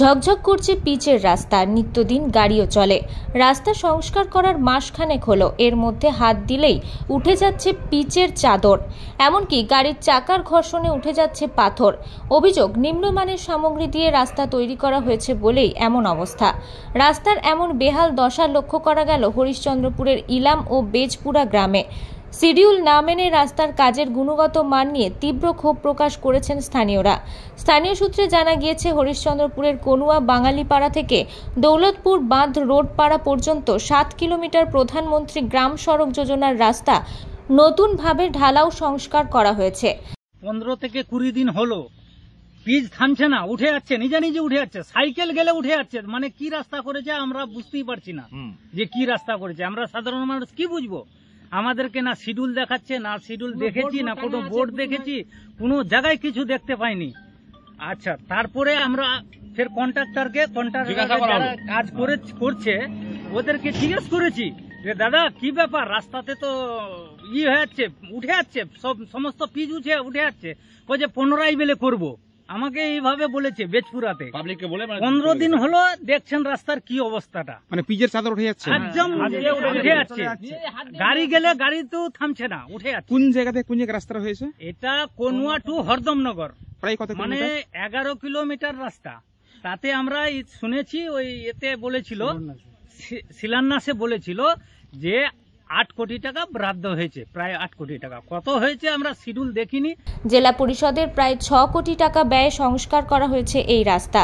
ঝকঝক করছে পিচের রাস্তা নিত্যদিন গাড়িও চলে রাস্তা সংস্কার করার মাসখানেক হলো এর মধ্যে হাত দিলেই উঠে যাচ্ছে পিচের চাদর এমনকি গাড়ির চাকার ঘর্ষণে উঠে যাচ্ছে পাথর অভিযোগ নিম্নমানের সামগ্রী দিয়ে রাস্তা তৈরি করা হয়েছে বলেই এমন অবস্থা রাস্তার এমন বেহাল দশা লক্ষ্য করা গেল হরিশ্চন্দ্রপুরের ইলাম ও বেজপুরা গ্রামে শিডিউল না মেনে রাস্তার কাজের গুণগত মান নিয়ে তীব্র ক্ষোভ প্রকাশ করেছেন স্থানীয়রা স্থানীয় সূত্রে জানা গিয়েছে হরিশ্চন্দ্রপুরের কনুয়া বাঙালিপাড়া থেকে দৌলতপুর বাঁধ রোড পাড়া পর্যন্ত সাত কিলোমিটার প্রধানমন্ত্রী গ্রাম সড়ক যোজনার রাস্তা নতুনভাবে ঢালাও সংস্কার করা হয়েছে পনেরো থেকে কুড়ি দিন হলো পিচ থামছে না উঠে যাচ্ছে নিজে নিজে উঠে যাচ্ছে সাইকেল গেলে উঠে যাচ্ছে মানে কি রাস্তা করেছে আমরা বুঝতেই পারছি না যে কি রাস্তা করেছে আমরা সাধারণ মানুষ কি বুঝবো আমাদেরকে না শিডিউল দেখাচ্ছে না শিডিউল দেখেছি না কোনো বোর্ড দেখেছি কোনো জায়গায় কিছু দেখতে পাইনি আচ্ছা তারপরে আমরা ফের কন্ট্রাক্টরকে কন্ট্রাক্টর কাজ করে হ্যাঁ। করছে ওদেরকে জিজ্ঞেস করেছি যে দাদা কি ব্যাপার রাস্তাতে তো ই হয়ে যাচ্ছে উঠে যাচ্ছে সব সমস্ত পিচ উঠে উঠে যাচ্ছে ও যে পনেরোই বেলে করবো আমাকে এইভাবে বলেছে বেজপুরাতে মানে পনেরো দিন হলো দেখছেন রাস্তার কি অবস্থাটা মানে পিজের চাদর উঠে যাচ্ছে একদম হ্যাঁ, হ্যাঁ, উঠে যাচ্ছে গাড়ি গেলে গাড়ি তো থামছে না উঠে যাচ্ছে কোন জায়গাতে কোন জায়গা রাস্তা হয়েছে এটা কনুয়া টু হরদমনগর প্রায় কত মানে এগারো কিলোমিটার রাস্তা তাতে আমরা শুনেছি ওই এতে বলেছিল শিলান্যাসে বলেছিল যে আট কোটি টাকা বরাদ্দ হয়েছে প্রায় আট কোটি টাকা কত হয়েছে আমরা শিডিউল দেখিনি জেলা পরিষদের প্রায় ছ কোটি টাকা ব্যয় সংস্কার করা হয়েছে এই রাস্তা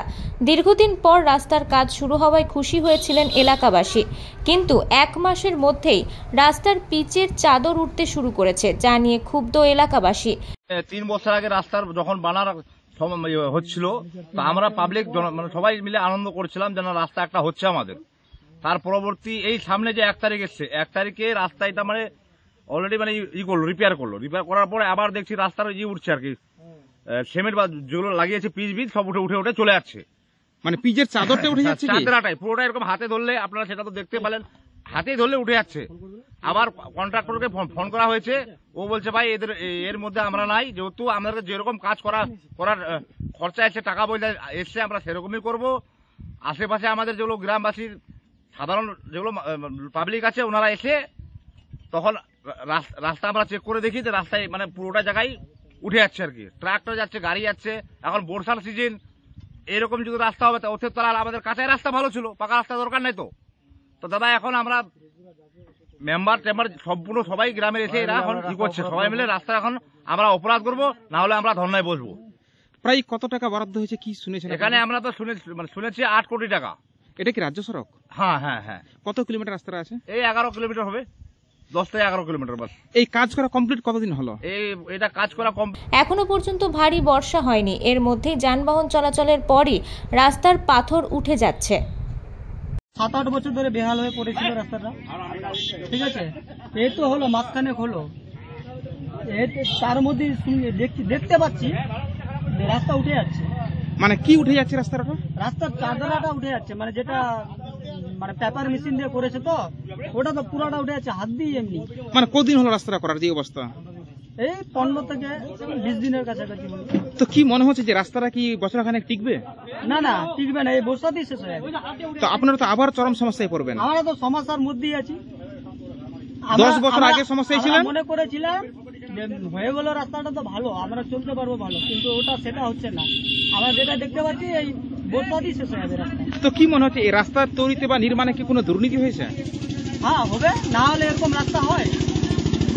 দীর্ঘদিন পর রাস্তার কাজ শুরু হওয়ায় খুশি হয়েছিলেন এলাকাবাসী কিন্তু এক মাসের মধ্যেই রাস্তার পিচের চাদর উঠতে শুরু করেছে যা নিয়ে ক্ষুব্ধ এলাকাবাসী তিন বছর আগে রাস্তার যখন বানার ইয়ে হচ্ছিল আমরা পাবলিক মানে সবাই মিলে আনন্দ করছিলাম যেন রাস্তা একটা হচ্ছে আমাদের তার পরবর্তী এই সামনে যে এক তারিখ এসছে এক তারিখে রাস্তায় তার মানে অলরেডি মানে ই করলো রিপেয়ার করলো রিপেয়ার করার পরে আবার দেখছি রাস্তার ই উঠছে আর কি সিমেন্ট বা যেগুলো লাগিয়েছে পিচ বিচ সব উঠে উঠে উঠে চলে আসছে মানে পিচের চাদরটা উঠে যাচ্ছে হ্যাঁ, চাদরাটাই পুরোটা এরকম হাতে ধরলে আপনারা সেটা তো দেখতে পেলেন হাতে ধরলে উঠে যাচ্ছে আবার কন্ট্রাক্টরকে ফোন করা হয়েছে ও বলছে ভাই এদের এর মধ্যে আমরা নাই যেহেতু আমাদের যেরকম কাজ করা করার খরচা এসে টাকা পয়সা এসছে আমরা সেরকমই করব আশেপাশে আমাদের যেগুলো গ্রামবাসীর সাধারণ যেগুলো পাবলিক আছে ওনারা এসে তখন রাস্তা আমরা চেক করে দেখি যে রাস্তায় মানে পুরোটা জায়গায় উঠে যাচ্ছে আর কি ট্রাক্টর যাচ্ছে গাড়ি যাচ্ছে এখন বর্ষার সিজন এরকম যদি রাস্তা হবে ওতে তো আর আমাদের কাঁচাই রাস্তা ভালো ছিল পাকা রাস্তা দরকার নাই তো তো দাদা এখন আমরা মেম্বার টেম্বার সম্পূর্ণ সবাই গ্রামে এসে এরা এখন কি করছে সবাই মিলে রাস্তা এখন আমরা অপরাধ করবো না হলে আমরা ধর্নায় বসবো প্রায় কত টাকা বরাদ্দ হয়েছে কি শুনেছেন এখানে আমরা তো শুনেছি মানে শুনেছি আট কোটি টাকা এটা কি রাজ্য সড়ক হ্যাঁ হ্যাঁ হ্যাঁ কত কিলোমিটার রাস্তা আছে এই এগারো কিলোমিটার হবে এগারো কিলোমিটার এই কাজ করা কমপ্লিট কতদিন হলো এটা কাজ করা কম এখনো পর্যন্ত ভারী বর্ষা হয়নি এর মধ্যে যানবাহন চলাচলের পরই রাস্তার পাথর উঠে যাচ্ছে সাত আট বছর ধরে বেহাল হয়ে পড়েছিল রাস্তাটা ঠিক আছে এ তো হলো মাঝখানে হলো তার মধ্যে দেখতে পাচ্ছি রাস্তা উঠে যাচ্ছে মানে কি উঠে যাচ্ছে রাস্তাটা রাস্তার চাঁদাটা উঠে যাচ্ছে মানে যেটা মানে পেপার মেশিন দিয়ে করেছে তো ওটা তো উঠে আছে হাত দিয়ে এমনি মানে কদিন হলো রাস্তাটা করার অবস্থা এই পনেরো থেকে বিশ দিনের কাছাকাছি তো কি মনে হচ্ছে যে রাস্তাটা কি টিকবে না না টিকবে না এই বর্ষাতেই শেষ হয়ে তো আপনারা তো আবার চরম সমস্যায় পড়বেন আমরা তো সমস্যার মধ্যেই আছি দশ বছর আগে সমস্যা ছিল মনে করেছিলাম হয়ে গেল রাস্তাটা তো ভালো আমরা চলতে পারবো ভালো কিন্তু ওটা সেটা হচ্ছে না আমরা যেটা দেখতে পাচ্ছি এই তো কি মনে হচ্ছে এই রাস্তা তৈরিতে বা নির্মাণে কি কোনো দুর্নীতি হয়েছে হ্যাঁ হবে না হলে এরকম রাস্তা হয়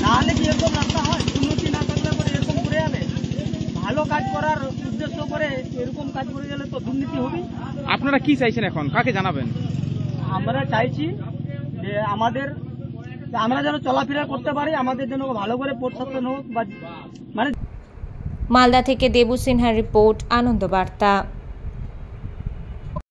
না হলে কি এরকম রাস্তা হয় দুর্নীতি না থাকলে পরে এরকম করে যাবে ভালো কাজ করার উদ্দেশ্য করে এরকম কাজ করে গেলে তো দুর্নীতি হবে আপনারা কি চাইছেন এখন কাকে জানাবেন আমরা চাইছি যে আমাদের আমরা যেন চলাফেরা করতে পারি আমাদের জন্য ভালো করে প্রশাসন হোক বা মানে মালদা থেকে দেবু সিনহার রিপোর্ট আনন্দবার্তা